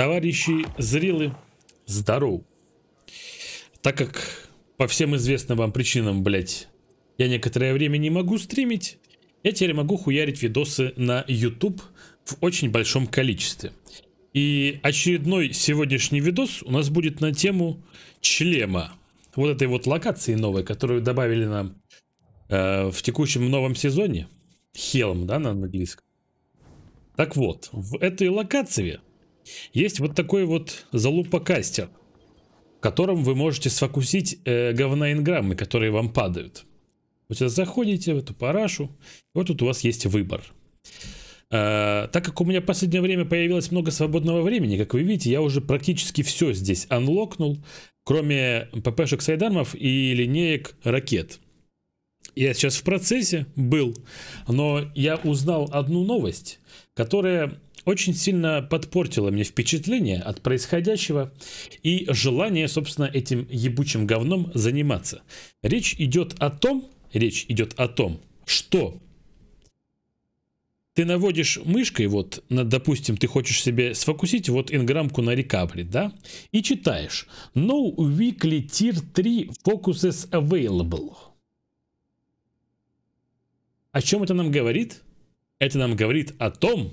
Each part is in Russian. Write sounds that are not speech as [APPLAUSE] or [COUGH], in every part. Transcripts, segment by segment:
Товарищи зрелы, здорово! Так как по всем известным вам причинам, блять, я некоторое время не могу стримить, я теперь могу хуярить видосы на YouTube в очень большом количестве. И очередной сегодняшний видос у нас будет на тему члема. Вот этой вот локации новой, которую добавили нам э, в текущем новом сезоне. Хелм, да, на английском. Так вот, в этой локации есть вот такой вот залупа залупокастер, которым вы можете сфокусить э, говноинграммы, которые вам падают. Вы сюда заходите, в эту парашу, и вот тут у вас есть выбор. Э, так как у меня в последнее время появилось много свободного времени, как вы видите, я уже практически все здесь анлокнул, кроме ППшек сайдармов и линеек ракет. Я сейчас в процессе был, но я узнал одну новость, которая очень сильно подпортило мне впечатление от происходящего и желание, собственно, этим ебучим говном заниматься. Речь идет о том, речь идет о том, что ты наводишь мышкой, вот, на, допустим, ты хочешь себе сфокусить вот инграмку на рекабре, да, и читаешь No Weekly Tier 3 Focuses Available. О чем это нам говорит? Это нам говорит о том,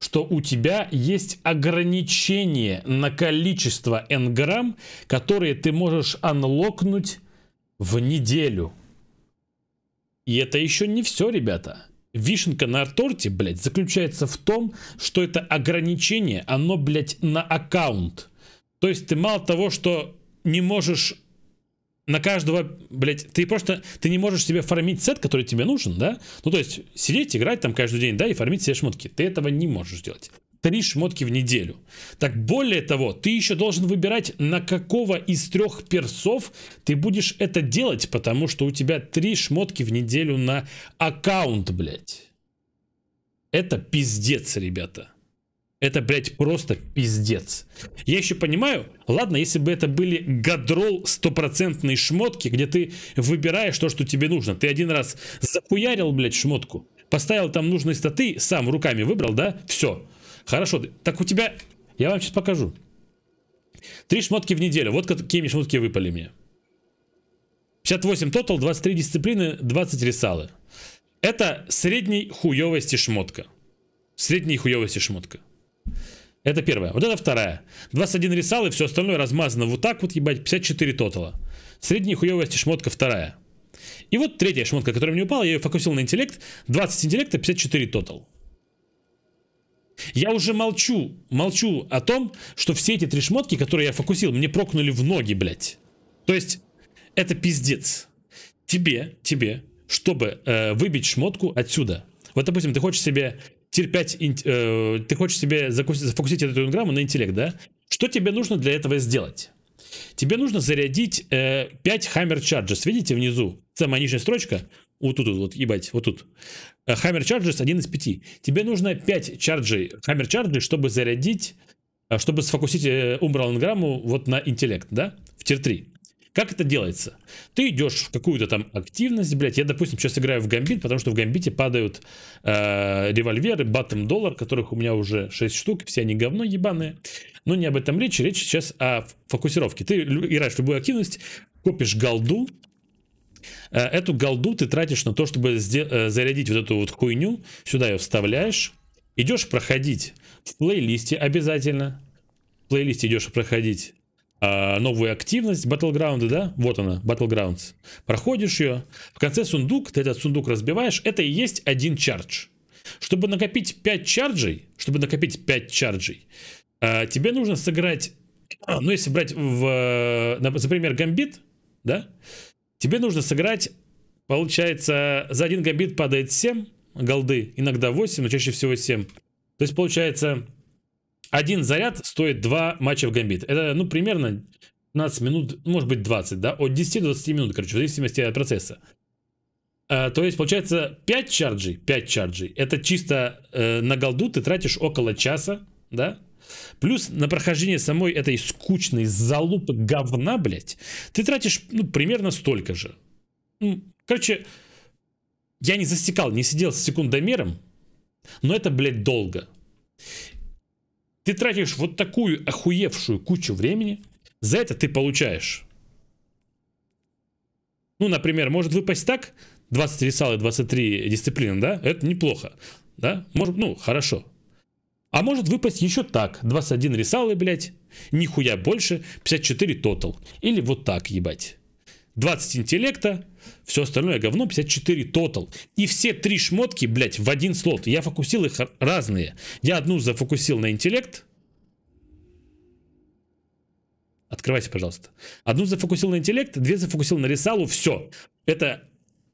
что у тебя есть ограничение на количество энграмм, которые ты можешь анлокнуть в неделю. И это еще не все, ребята. Вишенка на торте, блядь, заключается в том, что это ограничение, оно, блядь, на аккаунт. То есть ты мало того, что не можешь на каждого, блядь, ты просто, ты не можешь себе фармить сет, который тебе нужен, да? Ну, то есть, сидеть, играть там каждый день, да, и фармить все шмотки. Ты этого не можешь делать. Три шмотки в неделю. Так более того, ты еще должен выбирать, на какого из трех персов ты будешь это делать, потому что у тебя три шмотки в неделю на аккаунт, блядь. Это пиздец, ребята. Это, блядь, просто пиздец. Я еще понимаю, ладно, если бы это были гадрол стопроцентные шмотки, где ты выбираешь то, что тебе нужно. Ты один раз захуярил, блядь, шмотку, поставил там нужные статы, сам руками выбрал, да? Все. Хорошо, так у тебя... Я вам сейчас покажу. Три шмотки в неделю. Вот какие шмотки выпали мне. 58 тотал, 23 дисциплины, 20 ресалы. Это средней хуевости шмотка. Средней хуевости шмотка. Это первое. Вот это вторая. 21 рисал и все остальное размазано вот так вот, ебать, 54 тотала. Средняя хуевость шмотка вторая. И вот третья шмотка, которая мне упала, я ее фокусил на интеллект. 20 интеллекта, 54 тотал. Я уже молчу, молчу о том, что все эти три шмотки, которые я фокусил, мне прокнули в ноги, блядь. То есть, это пиздец. Тебе, тебе, чтобы э, выбить шмотку отсюда. Вот, допустим, ты хочешь себе Тир 5, э, ты хочешь себе зафокусировать эту инграмму на интеллект, да? Что тебе нужно для этого сделать? Тебе нужно зарядить э, 5 Hammer Charges. Видите внизу? Самая нижняя строчка. Вот тут, вот, ебать, вот тут. Hammer э, Charges один из пяти. Тебе нужно 5 чарджей, Hammer чарджей, чтобы зарядить, э, чтобы сфокусить э, Umbral вот на интеллект, да? В тир 3. Как это делается? Ты идешь в какую-то там активность, блядь. Я, допустим, сейчас играю в гамбит, потому что в гамбите падают э, револьверы, батом доллар, которых у меня уже 6 штук, все они говно ебаные. Но не об этом речь, речь сейчас о фокусировке. Ты играешь в любую активность, копишь голду, э, Эту голду ты тратишь на то, чтобы э, зарядить вот эту вот хуйню. Сюда ее вставляешь. Идешь проходить в плейлисте обязательно. В плейлисте идешь проходить а, новую активность Battleground, да? Вот она, Battlegrounds. Проходишь ее, в конце сундук, ты этот сундук разбиваешь, это и есть один чардж. Чтобы накопить 5 чарджей, чтобы накопить 5 чарджей, а, тебе нужно сыграть, [CLEARS THROAT] ну если брать в, э, например, гамбит, да? Тебе нужно сыграть, получается, за один гамбит падает 7 голды, иногда 8, но чаще всего 7. То есть получается один заряд стоит два матча в гамбит. Это, ну, примерно 15 минут, ну, может быть 20, да, от 10 до 20 минут, короче, в зависимости от процесса. А, то есть, получается, 5 чарджей, 5 чарджей, это чисто э, на голду ты тратишь около часа, да, Плюс на прохождение самой этой скучной залупы говна, блядь, ты тратишь, ну, примерно столько же. Ну, короче, я не засекал, не сидел с секундомером, но это, блядь, долго. Ты тратишь вот такую охуевшую кучу времени. За это ты получаешь. Ну, например, может выпасть так. 23 салы, 23 дисциплины, да? Это неплохо. Да? Может, ну, хорошо. А может выпасть еще так. 21 рисалы, блядь. Нихуя больше. 54 тотал. Или вот так, ебать. 20 интеллекта, все остальное говно, 54 тотал. И все три шмотки, блядь, в один слот. Я фокусил их разные. Я одну зафокусил на интеллект. Открывайте, пожалуйста. Одну зафокусил на интеллект, две зафокусил на рисалу, все. Это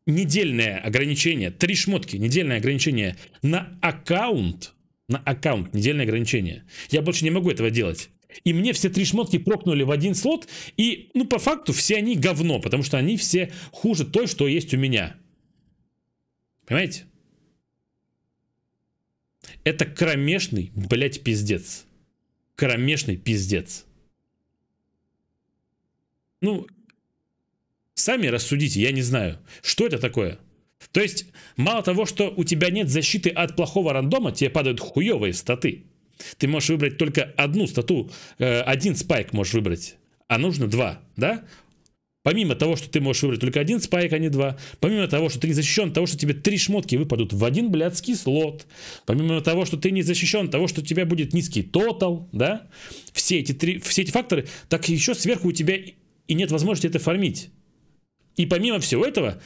недельное ограничение, три шмотки, недельное ограничение на аккаунт, на аккаунт, недельное ограничение. Я больше не могу этого делать. И мне все три шмотки прокнули в один слот. И, ну, по факту, все они говно, потому что они все хуже той, что есть у меня. Понимаете? Это кромешный, блядь, пиздец. Кромешный пиздец. Ну, сами рассудите, я не знаю, что это такое. То есть, мало того, что у тебя нет защиты от плохого рандома, тебе падают хуевые статы. Ты можешь выбрать только одну стату, э, один спайк можешь выбрать, а нужно два, да? Помимо того, что ты можешь выбрать только один спайк, а не два. Помимо того, что ты не защищен от того, что тебе три шмотки выпадут в один блядский слот. Помимо того, что ты не защищен от того, что у тебя будет низкий тотал, да? Все эти, три, все эти факторы, так еще сверху у тебя и нет возможности это фармить. И помимо всего этого,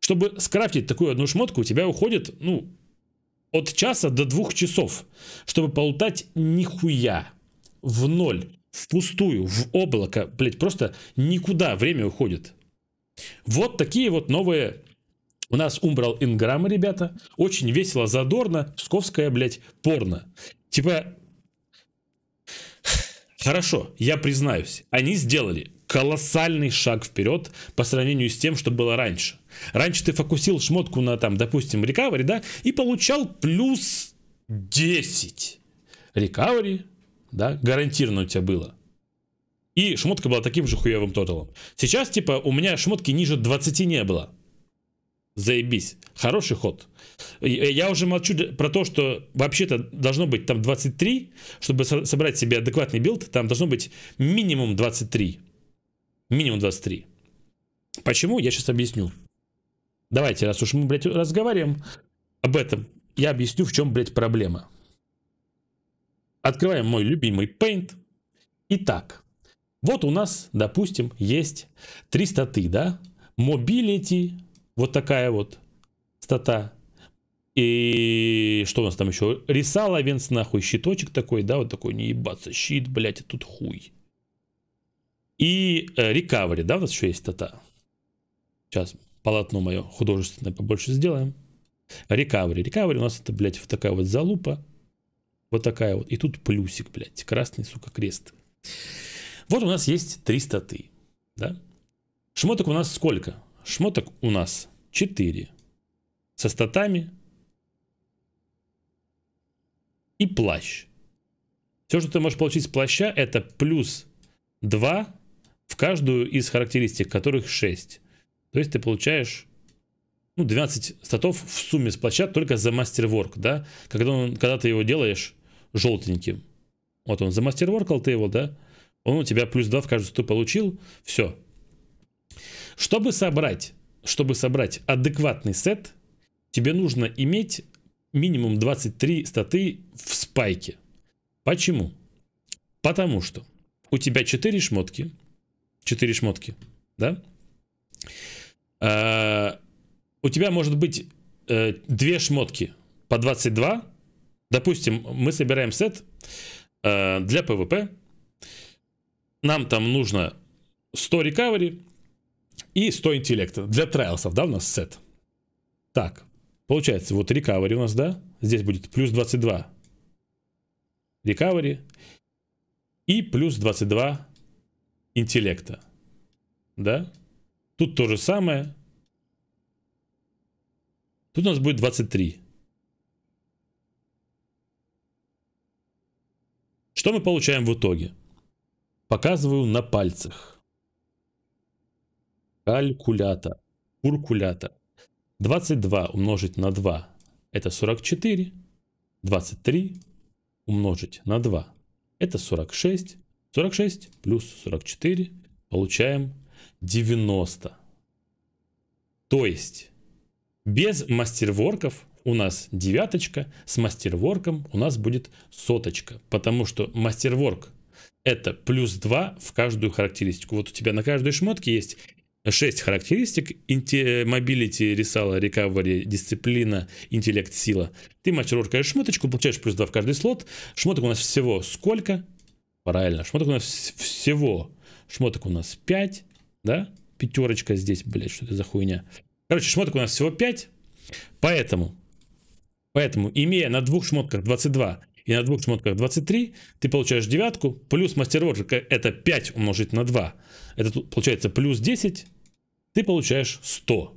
чтобы скрафтить такую одну шмотку, у тебя уходит, ну, от часа до двух часов, чтобы полутать нихуя в ноль, в пустую, в облако, блять, просто никуда время уходит. Вот такие вот новые у нас Umbral Инграммы, ребята. Очень весело, задорно, псковская, блядь, порно. Типа, [SIGHS] хорошо, я признаюсь, они сделали колоссальный шаг вперед по сравнению с тем, что было раньше. Раньше ты фокусил шмотку на, там, допустим, рекавери, да, и получал плюс 10 рекавери, да, гарантированно у тебя было. И шмотка была таким же хуевым тоталом. Сейчас, типа, у меня шмотки ниже 20 не было. Заебись. Хороший ход. Э, я уже молчу про то, что вообще-то должно быть там 23, чтобы собрать себе адекватный билд, там должно быть минимум 23. Минимум 23. Почему? Я сейчас объясню. Давайте, раз уж мы, блядь, разговариваем об этом, я объясню, в чем, блядь, проблема. Открываем мой любимый Paint. Итак, вот у нас, допустим, есть три статы, да? Mobility, вот такая вот стата. И что у нас там еще? Ресаловенс, нахуй, щиточек такой, да, вот такой, не ебаться, щит, блядь, а тут хуй. И э, рекавери, да, у нас еще есть тата. Сейчас полотно мое художественное побольше сделаем. Рекавери. Рекавери у нас это, блядь, вот такая вот залупа. Вот такая вот. И тут плюсик, блядь. Красный, сука, крест. Вот у нас есть три статы. Да? Шмоток у нас сколько? Шмоток у нас 4. Со статами. И плащ. Все, что ты можешь получить с плаща, это плюс 2 в каждую из характеристик, которых 6. То есть ты получаешь ну, 12 статов в сумме с плаща только за мастерворк, да? Когда, он, когда ты его делаешь желтеньким. Вот он за мастерворкал ты его, да? Он у тебя плюс 2 в каждую стату получил. Все. Чтобы собрать, чтобы собрать адекватный сет, тебе нужно иметь минимум 23 статы в спайке. Почему? Потому что у тебя 4 шмотки, четыре шмотки, да? А, у тебя может быть э, шмотки по 22. Допустим, мы собираем сет э, для ПВП. Нам там нужно 100 рекавери и 100 интеллекта. Для трайлсов, да, у нас сет. Так, получается, вот рекавери у нас, да? Здесь будет плюс 22 рекавери и плюс 22 интеллекта. Да? Тут то же самое. Тут у нас будет 23. Что мы получаем в итоге? Показываю на пальцах. Калькулята. Куркулята. 22 умножить на 2 это 44. 23 умножить на 2 это 46. 46 плюс 44 получаем 90. То есть без мастерворков у нас девяточка, с мастерворком у нас будет соточка, потому что мастерворк это плюс 2 в каждую характеристику. Вот у тебя на каждой шмотке есть 6 характеристик. Мобилити, ресала, рекавери, дисциплина, интеллект, сила. Ты мастерворкаешь шмоточку, получаешь плюс 2 в каждый слот. Шмоток у нас всего сколько? Правильно. Шмоток у нас всего. Шмоток у нас 5, да? Пятерочка здесь, блядь, что это за хуйня. Короче, шмоток у нас всего 5. Поэтому, поэтому, имея на двух шмотках 22 и на двух шмотках 23, ты получаешь девятку, плюс мастер э, это 5 умножить на 2. Это получается плюс 10, ты получаешь 100.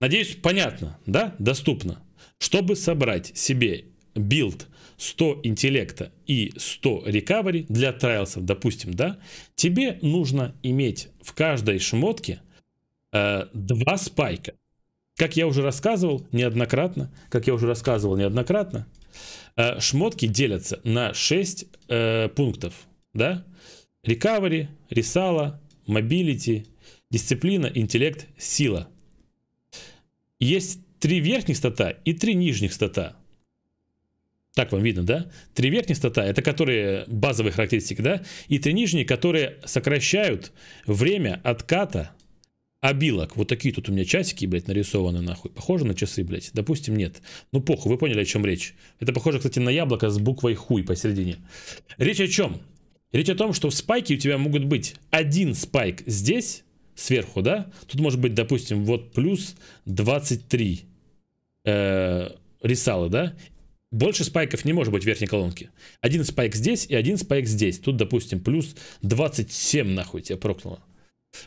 Надеюсь, понятно, да? Доступно. Чтобы собрать себе билд 100 интеллекта и 100 рекавери для трайлсов, допустим, да, тебе нужно иметь в каждой шмотке э, два спайка. Как я уже рассказывал неоднократно, как я уже рассказывал неоднократно, э, шмотки делятся на 6 э, пунктов, да, рекавери, ресала, мобилити, дисциплина, интеллект, сила. Есть три верхних стата и три нижних стата. Так вам видно, да? Три верхних стата, это которые базовые характеристики, да? И три нижние, которые сокращают время отката обилок. Вот такие тут у меня часики, блядь, нарисованы нахуй. Похоже на часы, блядь? Допустим, нет. Ну, похуй, вы поняли, о чем речь. Это похоже, кстати, на яблоко с буквой хуй посередине. Речь о чем? Речь о том, что в спайке у тебя могут быть один спайк здесь, сверху, да? Тут может быть, допустим, вот плюс 23 э, рисалы, да? Больше спайков не может быть в верхней колонке. Один спайк здесь и один спайк здесь. Тут, допустим, плюс 27 нахуй тебя прокнуло.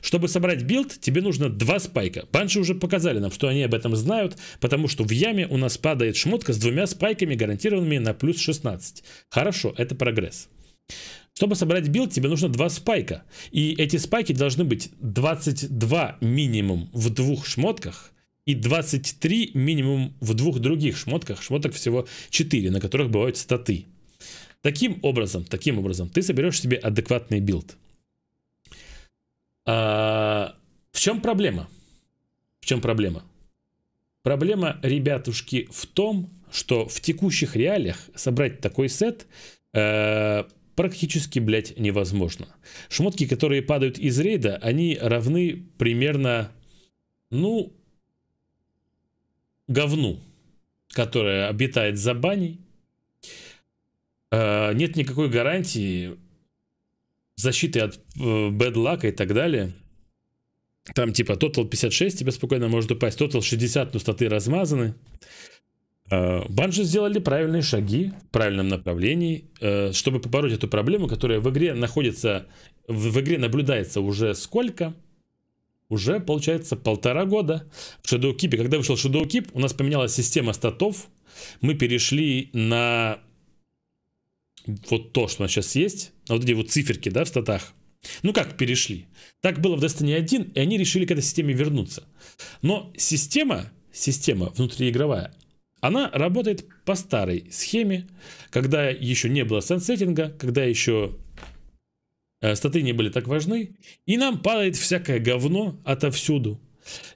Чтобы собрать билд, тебе нужно два спайка. Банши уже показали нам, что они об этом знают, потому что в яме у нас падает шмотка с двумя спайками, гарантированными на плюс 16. Хорошо, это прогресс. Чтобы собрать билд, тебе нужно два спайка. И эти спайки должны быть 22 минимум в двух шмотках, и 23 минимум в двух других шмотках. Шмоток всего 4, на которых бывают статы. Таким образом, таким образом, ты соберешь себе адекватный билд. А, в чем проблема? В чем проблема? Проблема, ребятушки, в том, что в текущих реалиях собрать такой сет э, практически, блядь, невозможно. Шмотки, которые падают из рейда, они равны примерно, ну, говну, которая обитает за баней, э, нет никакой гарантии защиты от бэдлака и так далее. Там типа тотал 56 тебе спокойно может упасть, тотал 60, но статы размазаны. Э, банжи сделали правильные шаги в правильном направлении, э, чтобы побороть эту проблему, которая в игре находится, в игре наблюдается уже сколько – уже, получается, полтора года в ShadowKeep. И когда вышел ShadowKeep, у нас поменялась система статов. Мы перешли на вот то, что у нас сейчас есть, на вот эти вот циферки, да, в статах. Ну как перешли? Так было в Destiny 1, и они решили к этой системе вернуться. Но система, система внутриигровая, она работает по старой схеме, когда еще не было сенсетинга, когда еще Э, статы не были так важны. И нам падает всякое говно отовсюду.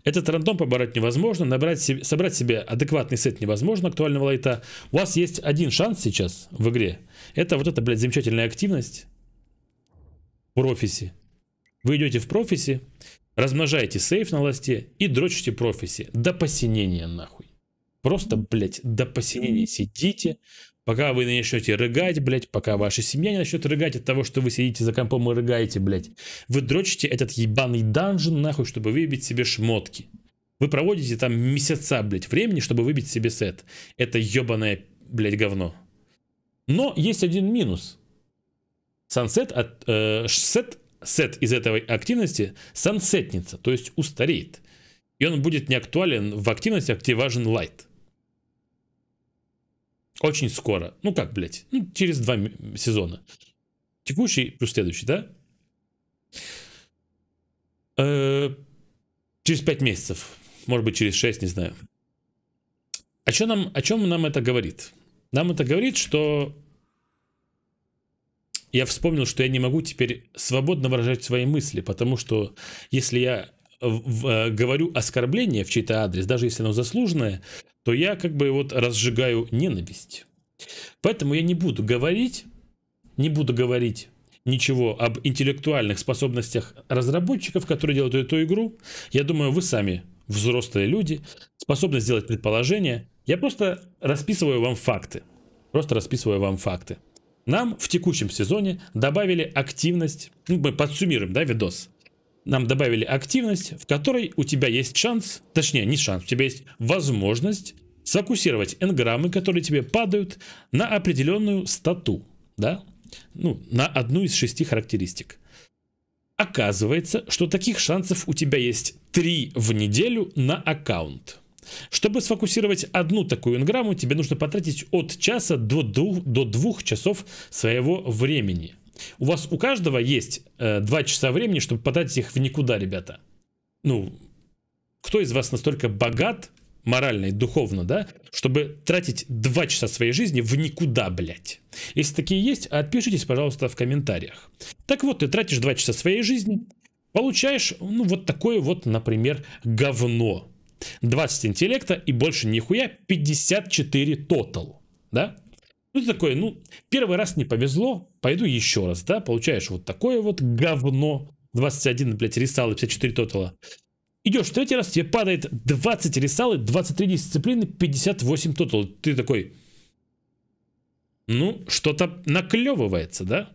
Этот рандом побороть невозможно, набрать себе, собрать себе адекватный сет невозможно актуального лайта. У вас есть один шанс сейчас в игре. Это вот эта, блядь, замечательная активность в профисе. Вы идете в профисе, размножаете сейф на ласте и дрочите профисе. До посинения нахуй. Просто, блядь, до посинения сидите, Пока вы начнете рыгать, блядь, пока ваша семья не начнет рыгать от того, что вы сидите за компом и рыгаете, блядь. Вы дрочите этот ебаный данжен нахуй, чтобы выбить себе шмотки. Вы проводите там месяца, блядь, времени, чтобы выбить себе сет. Это ебаное, блядь, говно. Но есть один минус. Сансет от... Э, сет, сет из этой активности сансетница, то есть устареет. И он будет неактуален в активности где важен лайт. Очень скоро. Ну как, блядь? Ну, через два сезона. Текущий плюс следующий, да? Э-э- через пять месяцев. Может быть, через шесть, не знаю. О чем, нам, о чем нам это говорит? Нам это говорит, что я вспомнил, что я не могу теперь свободно выражать свои мысли, потому что если я в, в, э, говорю оскорбление в чей-то адрес, даже если оно заслуженное, то я как бы вот разжигаю ненависть. Поэтому я не буду говорить, не буду говорить ничего об интеллектуальных способностях разработчиков, которые делают эту игру. Я думаю, вы сами взрослые люди, способны сделать предположение. Я просто расписываю вам факты. Просто расписываю вам факты. Нам в текущем сезоне добавили активность, ну, мы подсуммируем, да, видос нам добавили активность, в которой у тебя есть шанс, точнее не шанс, у тебя есть возможность сфокусировать энграммы, которые тебе падают на определенную стату, да, ну, на одну из шести характеристик. Оказывается, что таких шансов у тебя есть три в неделю на аккаунт. Чтобы сфокусировать одну такую энграмму, тебе нужно потратить от часа до двух, до двух часов своего времени – у вас у каждого есть э, 2 часа времени, чтобы подать их в никуда, ребята. Ну, кто из вас настолько богат морально и духовно, да, чтобы тратить 2 часа своей жизни в никуда, блядь. Если такие есть, отпишитесь, пожалуйста, в комментариях. Так вот, ты тратишь 2 часа своей жизни, получаешь, ну, вот такое вот, например, говно. 20 интеллекта и больше нихуя 54 тотал, да? Ну, ты такой, ну, первый раз не повезло, пойду еще раз, да, получаешь вот такое вот говно, 21, блядь, ресалы, 54 тотала. Идешь в третий раз, тебе падает 20 ресалы, 23 дисциплины, 58 тотал. Ты такой, ну, что-то наклевывается, да?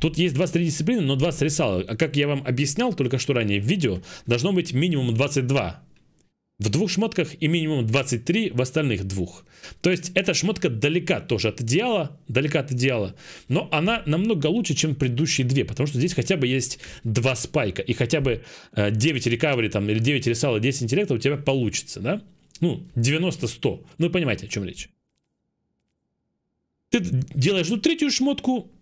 Тут есть 23 дисциплины, но 20 рисалы. А как я вам объяснял только что ранее в видео, должно быть минимум 22 в двух шмотках и минимум 23 в остальных двух. То есть эта шмотка далека тоже от идеала, далека от идеала, но она намного лучше, чем предыдущие две, потому что здесь хотя бы есть два спайка, и хотя бы 9 э, рекавери там, или 9 ресала, 10 интеллекта у тебя получится, да? Ну, 90-100. Ну, понимаете, о чем речь. Ты делаешь ну третью шмотку,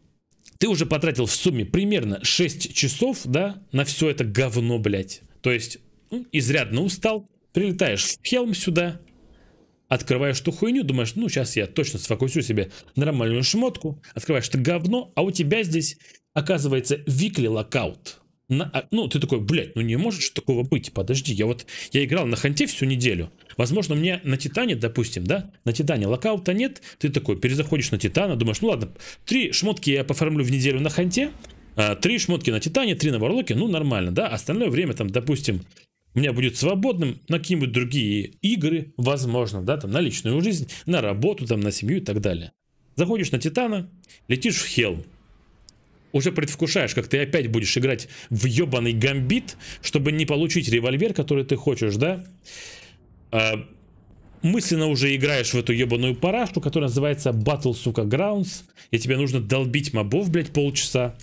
ты уже потратил в сумме примерно 6 часов, да, на все это говно, блядь. То есть, ну, изрядно устал, Прилетаешь в Хелм сюда, открываешь ту хуйню, думаешь, ну сейчас я точно сфокусю себе нормальную шмотку, открываешь это говно, а у тебя здесь оказывается викли локаут. На, а, ну, ты такой, блядь, ну не может же такого быть, подожди, я вот, я играл на ханте всю неделю, возможно, у меня на Титане, допустим, да, на Титане локаута нет, ты такой, перезаходишь на Титана, думаешь, ну ладно, три шмотки я поформлю в неделю на ханте, а, три шмотки на Титане, три на Варлоке, ну нормально, да, остальное время там, допустим, у меня будет свободным на какие-нибудь другие игры, возможно, да, там, на личную жизнь, на работу, там, на семью и так далее. Заходишь на Титана, летишь в Хелм, Уже предвкушаешь, как ты опять будешь играть в ебаный гамбит, чтобы не получить револьвер, который ты хочешь, да? А, мысленно уже играешь в эту ебаную парашку, которая называется Battle, сука, Grounds. И тебе нужно долбить мобов, блядь, полчаса.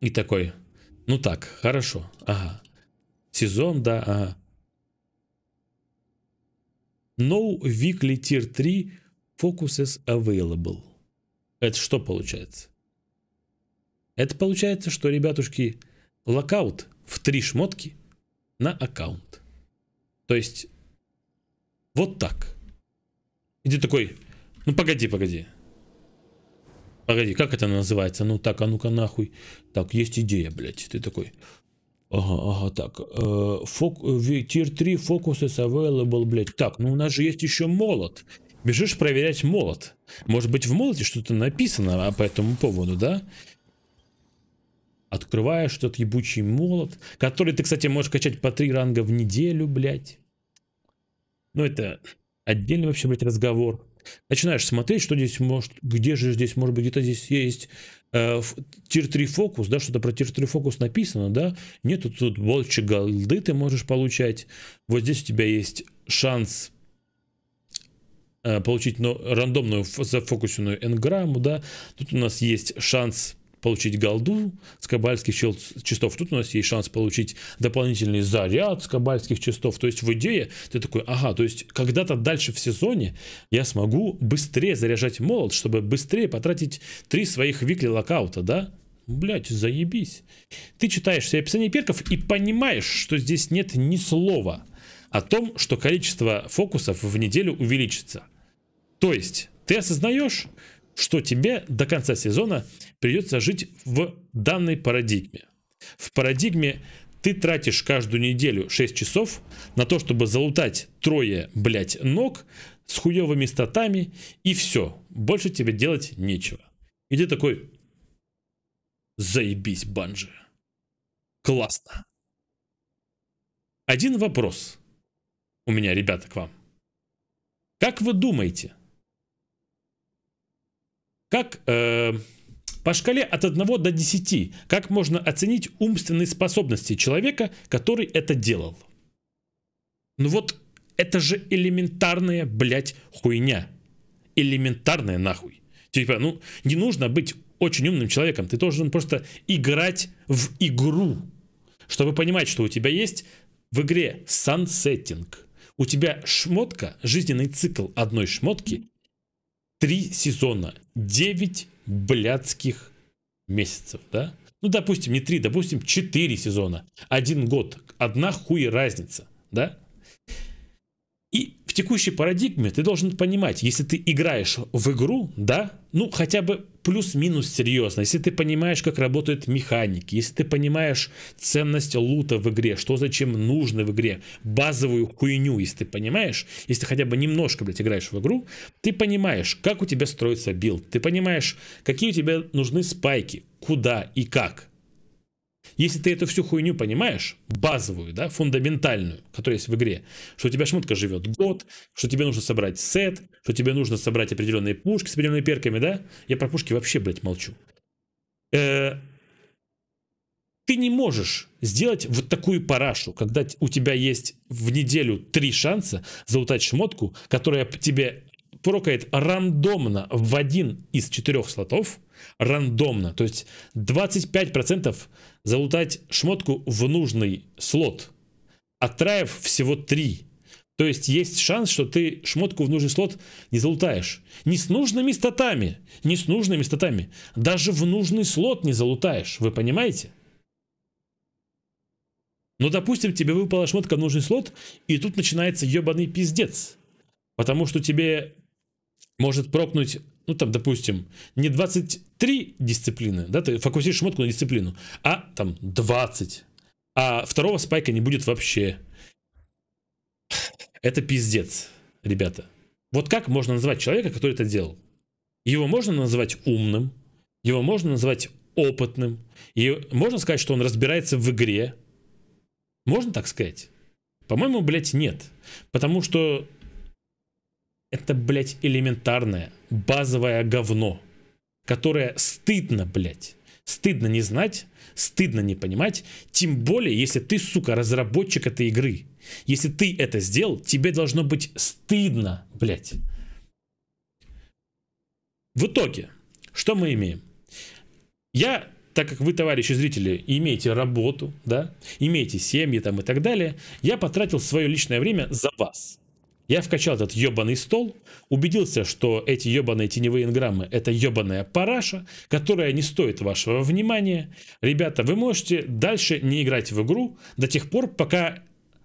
И такой, ну так, хорошо. Ага. Сезон, да, ага. No Weekly Tier 3 Focuses Available. Это что получается? Это получается, что, ребятушки, локаут в три шмотки на аккаунт. То есть, вот так. Иди такой, ну погоди, погоди. Погоди, как это называется? Ну так, а ну-ка нахуй. Так, есть идея, блядь. Ты такой. Ага, ага, так. Э, э, тир 3 фокусы is available, блядь. Так, ну у нас же есть еще молот. Бежишь проверять молот. Может быть в молоте что-то написано по этому поводу, да? Открываешь этот ебучий молот, который ты, кстати, можешь качать по три ранга в неделю, блядь. Ну это отдельный вообще, блядь, разговор начинаешь смотреть, что здесь может, где же здесь, может быть, где-то здесь есть э, тир-3 фокус, да, что-то про тир-3 фокус написано, да, нету тут, больше голды ты можешь получать, вот здесь у тебя есть шанс э, получить но ну, рандомную зафокусенную энграмму, да, тут у нас есть шанс получить голду скобальских частов. Тут у нас есть шанс получить дополнительный заряд скобальских частов. То есть в идее ты такой, ага, то есть когда-то дальше в сезоне я смогу быстрее заряжать молот, чтобы быстрее потратить три своих викли локаута, да? Блять, заебись. Ты читаешь все описание перков и понимаешь, что здесь нет ни слова о том, что количество фокусов в неделю увеличится. То есть ты осознаешь, что тебе до конца сезона придется жить в данной парадигме. В парадигме ты тратишь каждую неделю 6 часов на то, чтобы залутать трое, блядь, ног с хуевыми статами и все. Больше тебе делать нечего. И ты такой, заебись, банжи. Классно. Один вопрос у меня, ребята, к вам. Как вы думаете, как э, по шкале от 1 до 10, как можно оценить умственные способности человека, который это делал? Ну вот, это же элементарная, блядь, хуйня. Элементарная нахуй. Типа, ну, не нужно быть очень умным человеком. Ты должен просто играть в игру, чтобы понимать, что у тебя есть в игре сансеттинг. У тебя шмотка, жизненный цикл одной шмотки Три сезона. Девять блядских месяцев, да? Ну, допустим, не три, допустим, четыре сезона. Один год. Одна хуя разница, да? текущей парадигме ты должен понимать, если ты играешь в игру, да, ну хотя бы плюс-минус серьезно, если ты понимаешь, как работают механики, если ты понимаешь ценность лута в игре, что зачем нужно в игре, базовую хуйню, если ты понимаешь, если ты хотя бы немножко, блядь, играешь в игру, ты понимаешь, как у тебя строится билд, ты понимаешь, какие у тебя нужны спайки, куда и как. Если ты эту всю хуйню понимаешь, базовую, да, фундаментальную, которая есть в игре, что у тебя шмотка живет год, что тебе нужно собрать сет, что тебе нужно собрать определенные пушки с определенными перками, да, я про пушки вообще, блядь, молчу. Э -э ты не можешь сделать вот такую парашу, когда у тебя есть в неделю три шанса заутать шмотку, которая тебе прокает рандомно в один из четырех слотов, рандомно, то есть 25% залутать шмотку в нужный слот, а траев всего 3. То есть есть шанс, что ты шмотку в нужный слот не залутаешь. Не с нужными статами, не с нужными статами. Даже в нужный слот не залутаешь, вы понимаете? Но, допустим, тебе выпала шмотка в нужный слот, и тут начинается ебаный пиздец. Потому что тебе может пропнуть, ну там, допустим, не 23 дисциплины, да, ты фокусируешь шмотку на дисциплину, а там 20. А второго спайка не будет вообще. Это пиздец, ребята. Вот как можно назвать человека, который это делал? Его можно назвать умным, его можно назвать опытным, и можно сказать, что он разбирается в игре. Можно так сказать? По-моему, блядь, нет. Потому что это, блядь, элементарное, базовое говно, которое стыдно, блядь. Стыдно не знать, стыдно не понимать, тем более, если ты, сука, разработчик этой игры. Если ты это сделал, тебе должно быть стыдно, блядь. В итоге, что мы имеем? Я, так как вы, товарищи зрители, имеете работу, да, имеете семьи там и так далее, я потратил свое личное время за вас. Я вкачал этот ебаный стол, убедился, что эти ебаные теневые инграммы – это ебаная параша, которая не стоит вашего внимания. Ребята, вы можете дальше не играть в игру до тех пор, пока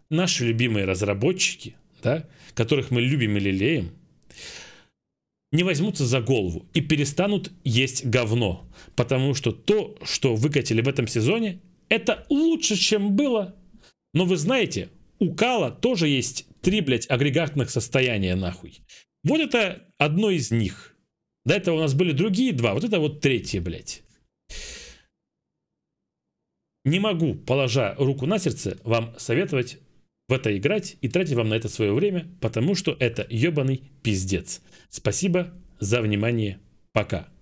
наши любимые разработчики, да, которых мы любим и лелеем, не возьмутся за голову и перестанут есть говно. Потому что то, что выкатили в этом сезоне, это лучше, чем было. Но вы знаете, у Кала тоже есть три, блядь, агрегатных состояния, нахуй. Вот это одно из них. До этого у нас были другие два, вот это вот третье, блядь. Не могу, положа руку на сердце, вам советовать в это играть и тратить вам на это свое время, потому что это ебаный пиздец. Спасибо за внимание. Пока.